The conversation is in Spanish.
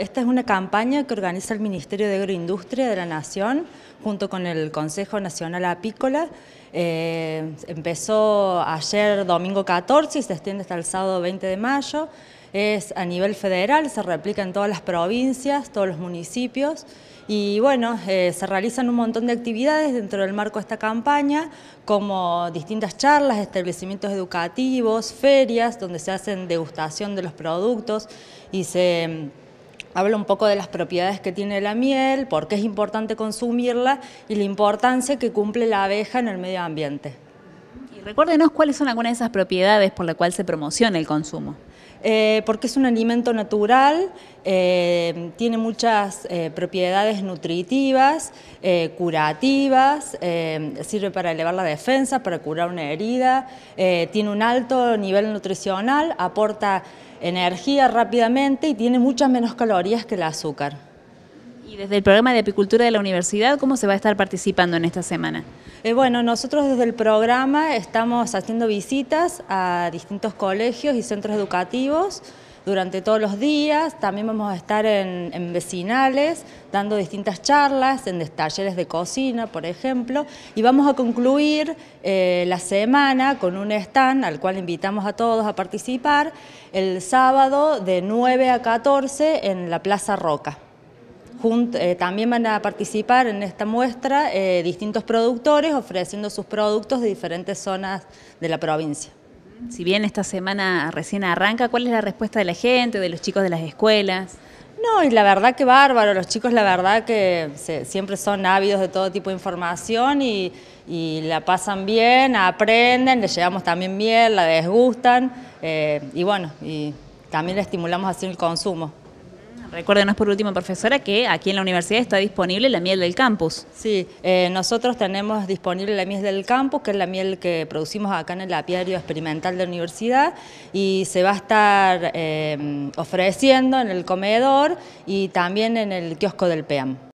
Esta es una campaña que organiza el Ministerio de Agroindustria de la Nación junto con el Consejo Nacional Apícola. Eh, empezó ayer domingo 14 y se extiende hasta el sábado 20 de mayo. Es a nivel federal, se replica en todas las provincias, todos los municipios y bueno, eh, se realizan un montón de actividades dentro del marco de esta campaña, como distintas charlas, establecimientos educativos, ferias, donde se hacen degustación de los productos y se habla un poco de las propiedades que tiene la miel, por qué es importante consumirla y la importancia que cumple la abeja en el medio ambiente. Y recuérdenos cuáles son algunas de esas propiedades por las cuales se promociona el consumo. Eh, porque es un alimento natural, eh, tiene muchas eh, propiedades nutritivas, curativas, sirve para elevar la defensa, para curar una herida, tiene un alto nivel nutricional, aporta energía rápidamente y tiene muchas menos calorías que el azúcar. Y desde el programa de apicultura de la universidad, ¿cómo se va a estar participando en esta semana? Eh, bueno, nosotros desde el programa estamos haciendo visitas a distintos colegios y centros educativos durante todos los días. También vamos a estar en, vecinales, dando distintas charlas, en talleres de cocina, por ejemplo. Y vamos a concluir eh, la semana con un stand al cual invitamos a todos a participar el sábado de 9 a 14 en la Plaza Roca. Eh, también van a participar en esta muestra eh, distintos productores ofreciendo sus productos de diferentes zonas de la provincia. Si bien esta semana recién arranca, ¿cuál es la respuesta de la gente, de los chicos de las escuelas? No, y la verdad que bárbaro, los chicos la verdad que siempre son ávidos de todo tipo de información y, la pasan bien, aprenden, les llevamos también bien, la desgustan eh, y bueno, y también estimulamos así el consumo. Recuérdenos por último, profesora, que aquí en la universidad está disponible la miel del campus. Sí, eh, nosotros tenemos disponible la miel del campus, que es la miel que producimos acá en el apiario experimental de la universidad, y se va a estar eh, ofreciendo en el comedor y también en el kiosco del PEAM.